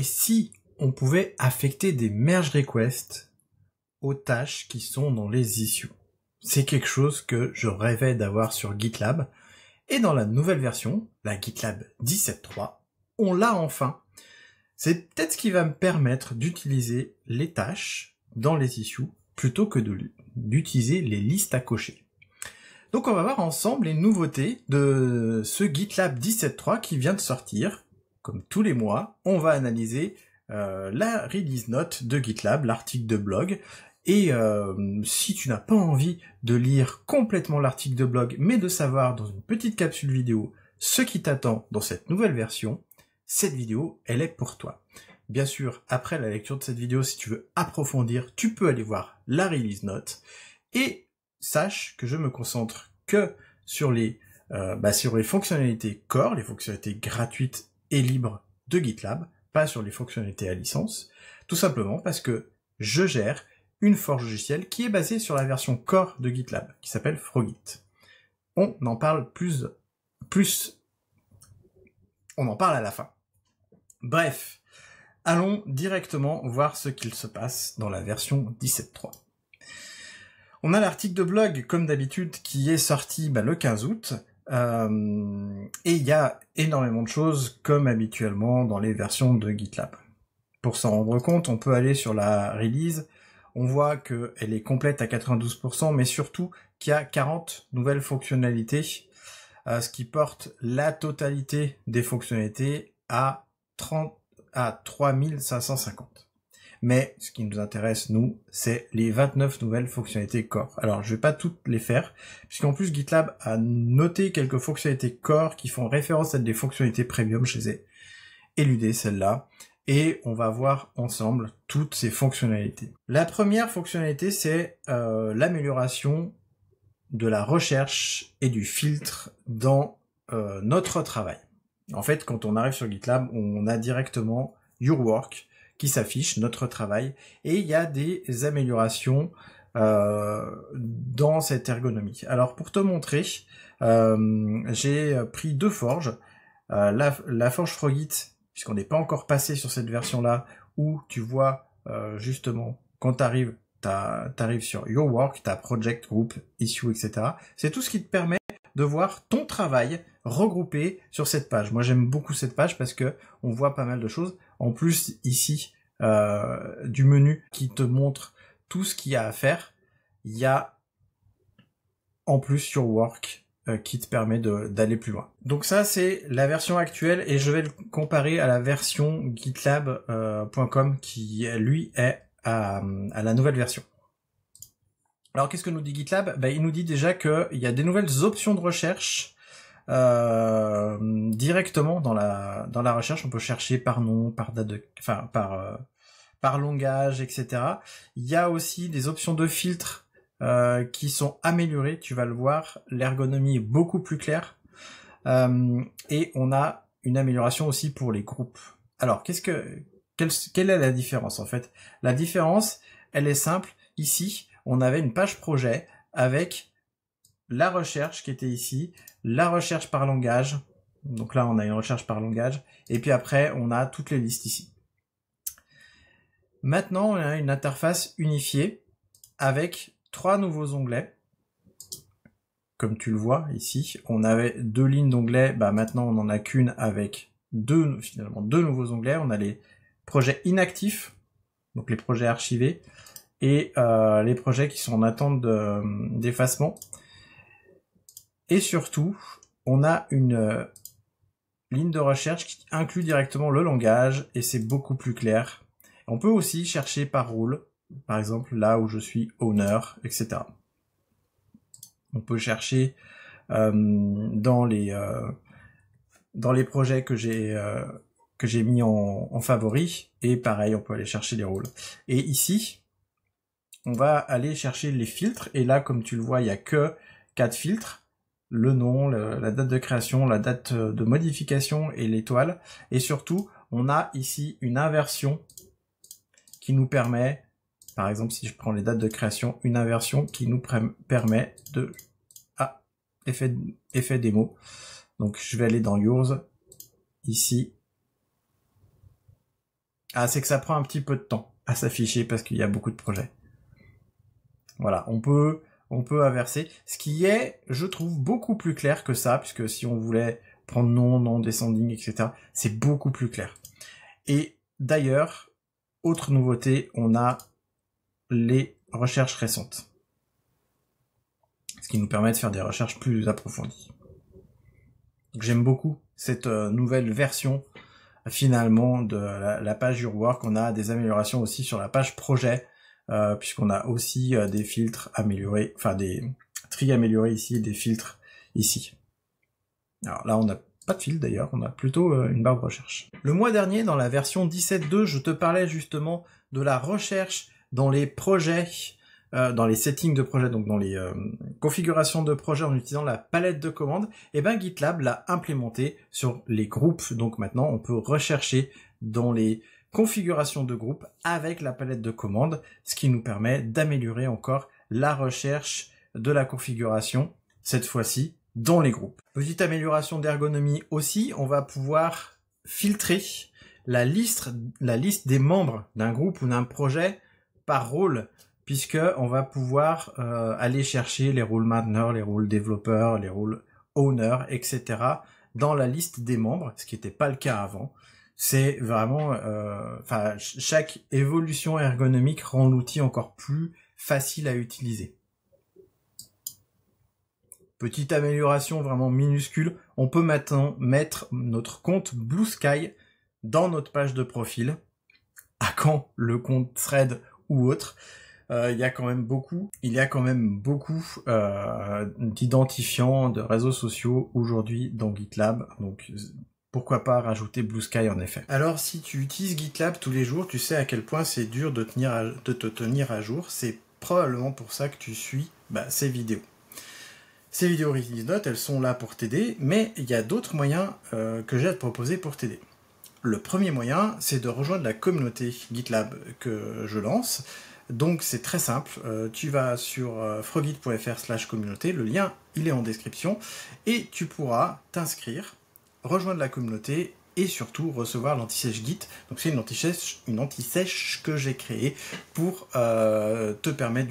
et si on pouvait affecter des merge requests aux tâches qui sont dans les issues. C'est quelque chose que je rêvais d'avoir sur GitLab. Et dans la nouvelle version, la GitLab 17.3, on l'a enfin. C'est peut-être ce qui va me permettre d'utiliser les tâches dans les issues plutôt que d'utiliser les listes à cocher. Donc on va voir ensemble les nouveautés de ce GitLab 17.3 qui vient de sortir comme tous les mois, on va analyser euh, la release note de GitLab, l'article de blog. Et euh, si tu n'as pas envie de lire complètement l'article de blog, mais de savoir dans une petite capsule vidéo ce qui t'attend dans cette nouvelle version, cette vidéo, elle est pour toi. Bien sûr, après la lecture de cette vidéo, si tu veux approfondir, tu peux aller voir la release note. Et sache que je me concentre que sur les, euh, bah, sur les fonctionnalités core, les fonctionnalités gratuites et libre de GitLab, pas sur les fonctionnalités à licence, tout simplement parce que je gère une forge logicielle qui est basée sur la version core de GitLab, qui s'appelle Frogit. On en parle plus, plus, on en parle à la fin. Bref, allons directement voir ce qu'il se passe dans la version 17.3. On a l'article de blog, comme d'habitude, qui est sorti bah, le 15 août, euh, et il y a énormément de choses comme habituellement dans les versions de GitLab. Pour s'en rendre compte, on peut aller sur la release. On voit qu'elle est complète à 92%, mais surtout qu'il y a 40 nouvelles fonctionnalités, euh, ce qui porte la totalité des fonctionnalités à 30 à 3550. Mais ce qui nous intéresse, nous, c'est les 29 nouvelles fonctionnalités core. Alors, je vais pas toutes les faire, puisqu'en plus, GitLab a noté quelques fonctionnalités core qui font référence à des fonctionnalités premium chez eux. éludées, celle-là. Et on va voir ensemble toutes ces fonctionnalités. La première fonctionnalité, c'est euh, l'amélioration de la recherche et du filtre dans euh, notre travail. En fait, quand on arrive sur GitLab, on a directement Your Work qui s'affiche, notre travail, et il y a des améliorations euh, dans cette ergonomie. Alors pour te montrer, euh, j'ai pris deux forges, euh, la, la, forge Frogit, puisqu'on n'est pas encore passé sur cette version-là, où tu vois justement quand tu arrives, tu arrives sur Your Work, ta Project Group, Issue, etc. C'est tout ce qui te permet de voir ton travail regroupé sur cette page. Moi j'aime beaucoup cette page parce que on voit pas mal de choses en plus ici euh, du menu qui te montre tout ce qu'il y a à faire, il y a en plus your work euh, qui te permet d'aller plus loin. Donc ça c'est la version actuelle et je vais le comparer à la version gitlab.com euh, qui lui est à, la nouvelle version. Alors qu'est-ce que nous dit GitLab bah, Il nous dit déjà qu'il y a des nouvelles options de recherche directement dans la dans la recherche, on peut chercher par nom, par date enfin par euh, par langage, etc. Il y a aussi des options de filtre euh, qui sont améliorées. Tu vas le voir, l'ergonomie est beaucoup plus claire euh, et on a une amélioration aussi pour les groupes. Alors qu'est-ce que quelle, quelle est la différence en fait La différence, elle est simple. Ici, on avait une page projet avec la recherche qui était ici, la recherche par langage, donc là, on a une recherche par langage. Et puis après, on a toutes les listes ici. Maintenant, on a une interface unifiée avec trois nouveaux onglets. Comme tu le vois ici, on avait deux lignes d'onglets. Bah maintenant, on n'en a qu'une avec deux, finalement, deux nouveaux onglets. On a les projets inactifs, donc les projets archivés, et euh, les projets qui sont en attente d'effacement. et surtout, on a une ligne de recherche qui inclut directement le langage et c'est beaucoup plus clair. On peut aussi chercher par rôle, par exemple là où je suis owner, etc. On peut chercher euh, dans les euh, dans les projets que j'ai euh, que j'ai mis en, favori et pareil on peut aller chercher les rôles. Et ici on va aller chercher les filtres et là comme tu le vois il n'y a que quatre filtres le nom, la date de création, la date euh, de modification et l'étoile. Et surtout, on a ici une inversion qui nous permet, par exemple si je prends les dates de création, une inversion qui nous permet de... Ah, effet, effet démo. Donc je vais aller dans Yours, ici. Ah, c'est que ça prend un petit peu de temps à s'afficher parce qu'il y a beaucoup de projets. Voilà, on peut on peut inverser, ce qui est, je trouve, beaucoup plus clair que ça, puisque si on voulait prendre nom, nom, descending, etc., c'est beaucoup plus clair. Et d'ailleurs, autre nouveauté, on a les recherches récentes, ce qui nous permet de faire des recherches plus approfondies. J'aime beaucoup cette euh, nouvelle version finalement de la, page du On a des améliorations aussi sur la page projet euh, puisqu'on a aussi euh, des filtres améliorés, enfin des tris améliorés ici, des filtres ici. Alors là, on n'a pas de fil d'ailleurs, on a plutôt euh, une barre de recherche. Le mois dernier, dans la version 17.2, je te parlais justement de la recherche dans les projets, dans les settings de projets, donc dans les configurations de projets en utilisant la palette de commandes. Et eh bien GitLab l'a implémenté sur les groupes, donc maintenant on peut rechercher dans les configuration de groupe avec la palette de commandes, ce qui nous permet d'améliorer encore la recherche de la configuration, cette fois-ci dans les groupes. Petite amélioration d'ergonomie aussi, on va pouvoir filtrer la liste, la liste des membres d'un groupe ou d'un projet par rôle, puisque on va pouvoir euh, aller chercher les rôles mainteneurs, les rôles développeurs, les rôles owner, etc. dans la liste des membres, ce qui n'était pas le cas avant c'est vraiment, euh, enfin, chaque évolution ergonomique rend l'outil encore plus facile à utiliser. Petite amélioration vraiment minuscule, on peut maintenant mettre notre compte Blue Sky dans notre page de profil. À quand le compte Thread ou autre euh, il y a quand même beaucoup, il y a quand même beaucoup euh, d'identifiants de réseaux sociaux aujourd'hui dans GitLab. Donc pourquoi pas rajouter Blue Sky en effet. Alors si tu utilises GitLab tous les jours, tu sais à quel point c'est dur de, te tenir à jour. C'est probablement pour ça que tu suis bah, ces vidéos. Ces vidéos Release Notes, elles sont là pour t'aider, mais il y a d'autres moyens euh, que j'ai à te proposer pour t'aider. Le premier moyen, c'est de rejoindre la communauté GitLab que je lance. Donc c'est très simple, euh, tu vas sur euh, frogit.fr slash communauté, le lien il est en description, et tu pourras t'inscrire rejoindre la communauté et surtout recevoir lanti Git. Donc c'est une anti une que j'ai créée pour euh, te, permettre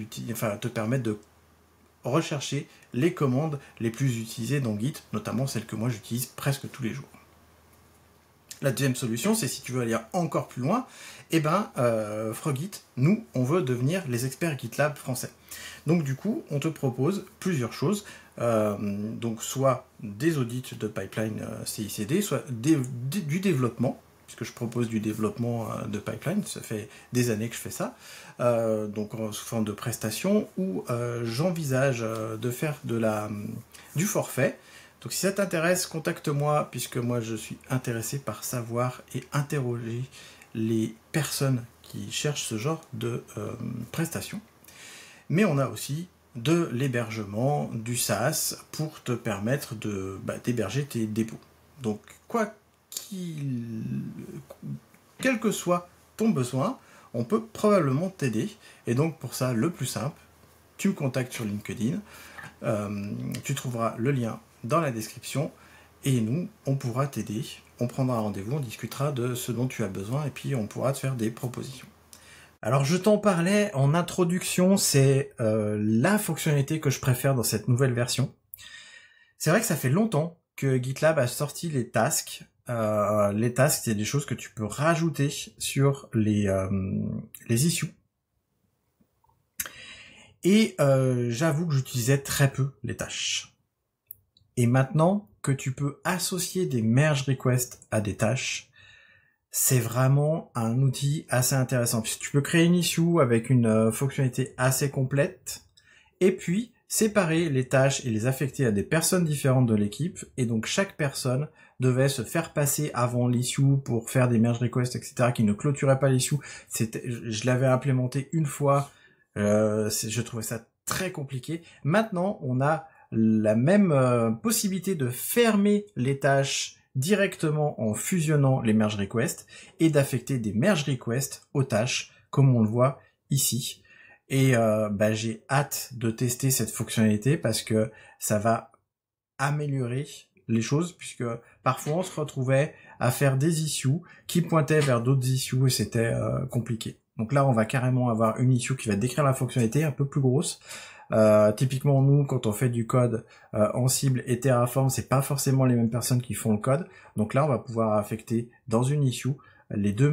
de rechercher les commandes les plus utilisées dans Git, notamment celles que moi j'utilise presque tous les jours. La deuxième solution, c'est si tu veux aller encore plus loin, et eh ben, euh, Frogit, nous, on veut devenir les experts GitLab français. Donc du coup, on te propose plusieurs choses. Euh, donc soit des audits de pipeline euh, CICD, soit du développement, puisque je propose du développement euh, de pipeline, ça fait des années que je fais ça, donc sous forme de prestation, ou j'envisage de faire de la, du forfait. Donc si ça t'intéresse, contacte-moi, puisque moi je suis intéressé par savoir et interroger les personnes qui cherchent ce genre de prestations. Mais on a aussi de l'hébergement du SaaS pour te permettre de bah, d'héberger tes dépôts. Donc quoi qu'il quel que soit ton besoin, on peut probablement t'aider. Et donc pour ça, le plus simple, tu me contactes sur LinkedIn. Euh, tu trouveras le lien dans la description et nous, on pourra t'aider. On prendra rendez-vous, on discutera de ce dont tu as besoin et puis on pourra te faire des propositions. Alors je t'en parlais en introduction, c'est euh, la fonctionnalité que je préfère dans cette nouvelle version. C'est vrai que ça fait longtemps que GitLab a sorti les tasks. Euh, les tasks, c'est des choses que tu peux rajouter sur les, euh, les issues. Et j'avoue que j'utilisais très peu les tâches. Et maintenant que tu peux associer des merge requests à des tâches, c'est vraiment un outil assez intéressant puisque tu peux créer une issue avec une euh, fonctionnalité assez complète et puis séparer les tâches et les affecter à des personnes différentes de l'équipe et donc chaque personne devait se faire passer avant l'issue pour faire des merge requests etc qui ne clôturaient pas l'issue c'était je l'avais implémenté une fois euh, je trouvais ça très compliqué maintenant on a la même euh, possibilité de fermer les tâches directement en fusionnant les merge requests et d'affecter des merge requests aux tâches, comme on le voit ici. Et euh, bah, j'ai hâte de tester cette fonctionnalité parce que ça va améliorer les choses, puisque parfois on se retrouvait à faire des issues qui pointaient vers d'autres issues et c'était euh, compliqué. Donc là, on va carrément avoir une issue qui va décrire la fonctionnalité un peu plus grosse euh, typiquement, nous, quand on fait du code euh, en cible et Terraform, c'est pas forcément les mêmes personnes qui font le code. Donc là, on va pouvoir affecter dans une issue les deux,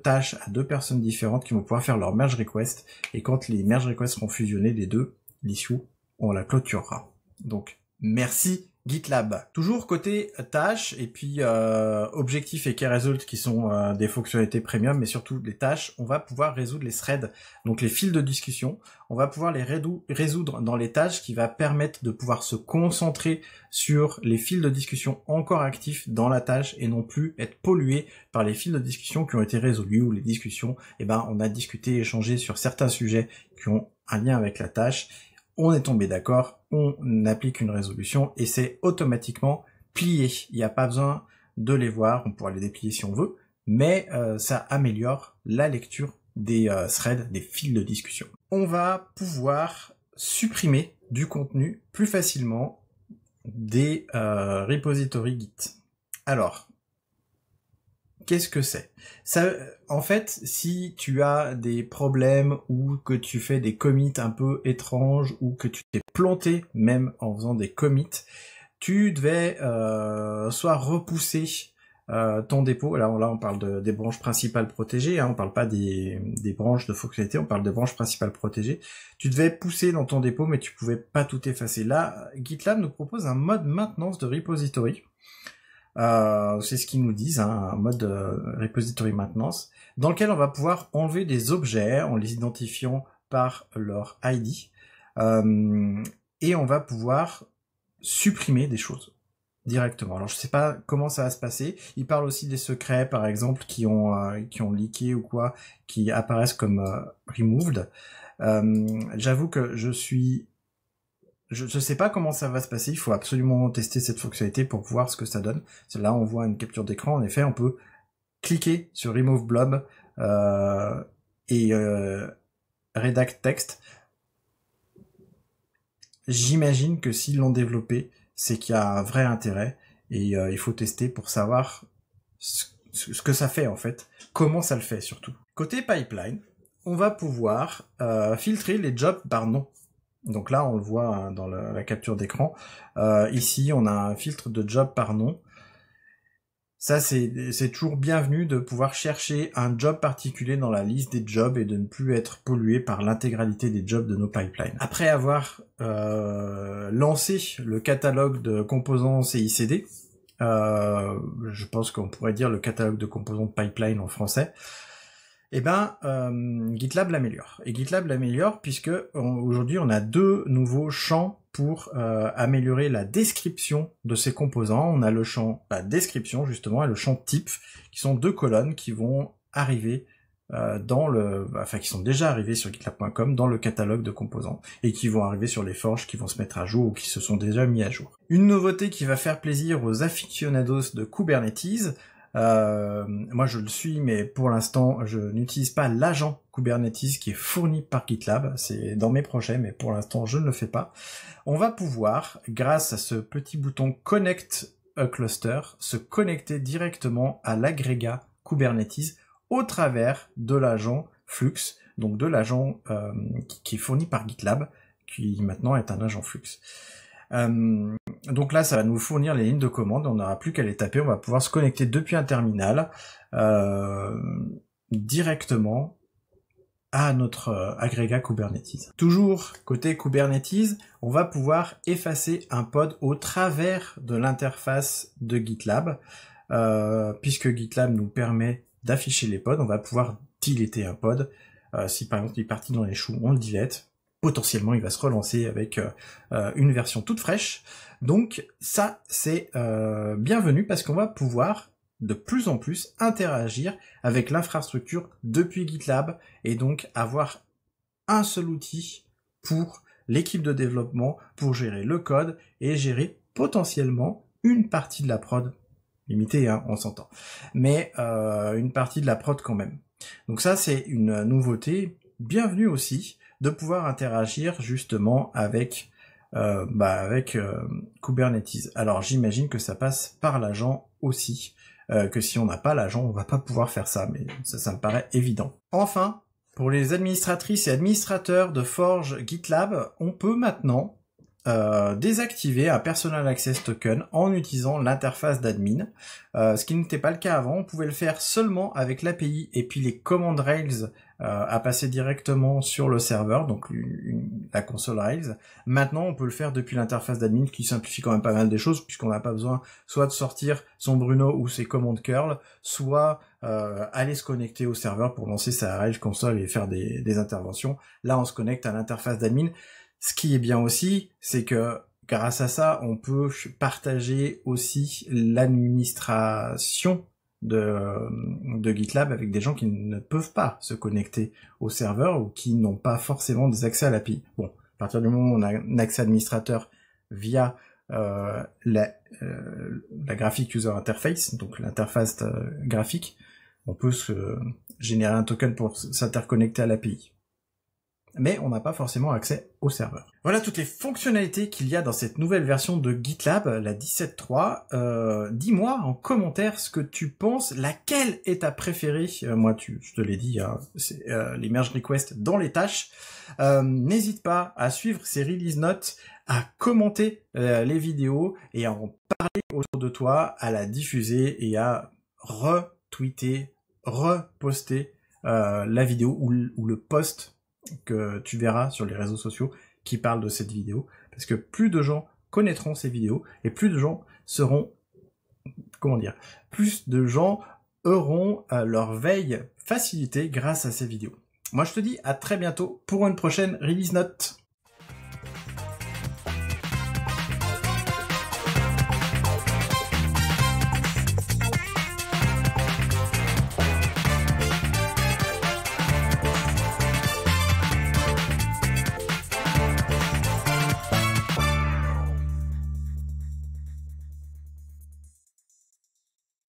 tâches à deux personnes différentes qui vont pouvoir faire leur merge request. Et quand les merge requests seront fusionnés, les deux, l'issue, on la clôturera. Donc, merci GitLab. Toujours côté tâches et puis euh, objectifs et key results qui sont euh, des fonctionnalités premium, mais surtout les tâches, on va pouvoir résoudre les threads, donc les fils de discussion. On va pouvoir les résoudre dans les tâches qui va permettre de pouvoir se concentrer sur les fils de discussion encore actifs dans la tâche et non plus être pollué par les fils de discussion qui ont été résolus ou les discussions. Eh ben, on a discuté, échangé sur certains sujets qui ont un lien avec la tâche. On est tombé d'accord on applique une résolution et c'est automatiquement plié. Il n'y a pas besoin de les voir, on pourra les déplier si on veut, mais euh, ça améliore la lecture des euh, threads, des fils de discussion. On va pouvoir supprimer du contenu plus facilement des euh, repositories Git. Alors, qu'est-ce que c'est en fait, si tu as des problèmes ou que tu fais des commits un peu étranges ou que tu t'es planté même en faisant des commits, tu devais euh, soit repousser euh, ton dépôt. là, on parle des branches principales protégées. Hein. On ne parle pas des, branches de fonctionnalité. On parle des branches principales protégées. Tu devais pousser dans ton dépôt, mais tu ne pouvais pas tout effacer. Là, GitLab nous propose un mode maintenance de repository euh, c'est ce qu'ils nous disent, hein, un mode euh, repository maintenance, dans lequel on va pouvoir enlever des objets en les identifiant par leur ID, euh, et on va pouvoir supprimer des choses directement. Alors je sais pas comment ça va se passer. Ils parlent aussi des secrets, par exemple, qui ont euh, qui ont leaké ou quoi, qui apparaissent comme euh, removed. J'avoue que je suis je ne sais pas comment ça va se passer. Il faut absolument tester cette fonctionnalité pour voir ce que ça donne. Là, on voit une capture d'écran. En effet, on peut cliquer sur Remove Blob euh, et euh, Redact Text. J'imagine que s'ils l'ont développé, c'est qu'il y a un vrai intérêt et euh, il faut tester pour savoir ce, que ça fait en fait, comment ça le fait surtout. Côté pipeline, on va pouvoir euh, filtrer les jobs par nom. Donc là, on le voit hein, dans la, capture d'écran. Euh, ici, on a un filtre de job par nom. Ça, c'est toujours bienvenu de pouvoir chercher un job particulier dans la liste des jobs et de ne plus être pollué par l'intégralité des jobs de nos pipelines. Après avoir euh, lancé le catalogue de composants CICD, euh, je pense qu'on pourrait dire le catalogue de composants pipeline en français, eh ben euh, GitLab l'améliore. Et GitLab l'améliore puisque aujourd'hui on a deux nouveaux champs pour euh, améliorer la description de ces composants. On a le champ description justement et le champ type qui sont deux colonnes qui vont arriver euh, dans le, enfin qui sont déjà arrivées sur GitLab.com dans le catalogue de composants et qui vont arriver sur les forges qui vont se mettre à jour ou qui se sont déjà mis à jour. Une nouveauté qui va faire plaisir aux aficionados de Kubernetes, euh, moi, je le suis, mais pour l'instant, je n'utilise pas l'agent Kubernetes qui est fourni par GitLab. C'est dans mes projets, mais pour l'instant, je ne le fais pas. On va pouvoir, grâce à ce petit bouton Connect a Cluster, se connecter directement à l'agrégat Kubernetes au travers de l'agent Flux, donc de l'agent euh, qui est fourni par GitLab, qui maintenant est un agent Flux. Euh, donc là, ça va nous fournir les lignes de commande. On n'aura plus qu'à les taper. On va pouvoir se connecter depuis un terminal euh, directement à notre euh, agrégat Kubernetes. Toujours côté Kubernetes, on va pouvoir effacer un pod au travers de l'interface de GitLab, puisque GitLab nous permet d'afficher les pods, on va pouvoir diléter un pod. si par exemple il est parti dans les choux, on le dilette potentiellement il va se relancer avec euh, euh, une version toute fraîche. Donc ça c'est euh, bienvenu parce qu'on va pouvoir de plus en plus interagir avec l'infrastructure depuis GitLab et donc avoir un seul outil pour l'équipe de développement, pour gérer le code et gérer potentiellement une partie de la prod. Limitée, hein, on s'entend. Mais une partie de la prod quand même. Donc ça, c'est une nouveauté. Bienvenue aussi de pouvoir interagir justement avec, euh, bah, euh, Kubernetes. Alors j'imagine que ça passe par l'agent aussi, euh, que si on n'a pas l'agent, on va pas pouvoir faire ça, mais ça, me paraît évident. Enfin, pour les administratrices et administrateurs de Forge GitLab, on peut maintenant désactiver un Personal Access Token en utilisant l'interface d'admin, ce qui n'était pas le cas avant. On pouvait le faire seulement avec l'API et puis les command Rails euh, à passer directement sur le serveur, donc la console Rise. Maintenant, on peut le faire depuis l'interface d'admin, qui simplifie quand même pas mal des choses, puisqu'on n'a pas besoin soit de sortir son Bruno ou ses commandes curl, soit euh, aller se connecter au serveur pour lancer sa Rails console et faire des, des interventions. Là, on se connecte à l'interface d'admin. Ce qui est bien aussi, c'est que grâce à ça, on peut partager aussi l'administration euh, de, GitLab avec des gens qui ne peuvent pas se connecter au serveur ou qui n'ont pas forcément des accès à l'API. Bon, à partir du moment où on a un accès administrateur via euh, la, euh, la graphic user interface, donc l'interface euh, graphique, on peut se générer un token pour s'interconnecter à l'API mais on n'a pas forcément accès au serveur. Voilà toutes les fonctionnalités qu'il y a dans cette nouvelle version de GitLab, la 17.3. Euh, Dis-moi en commentaire ce que tu penses, laquelle est ta préférée euh, Moi, tu, je te l'ai dit, hein, c'est euh, les merge requests dans les tâches. Euh, n'hésite pas à suivre ces release notes, à commenter euh, les vidéos et à en parler autour de toi, à la diffuser et à retweeter, reposter la vidéo ou, ou le post que tu verras sur les réseaux sociaux qui parlent de cette vidéo, parce que plus de gens connaîtront ces vidéos et plus de gens seront, comment dire, plus de gens auront euh, leur veille facilitée grâce à ces vidéos. Moi je te dis à très bientôt pour une prochaine release note.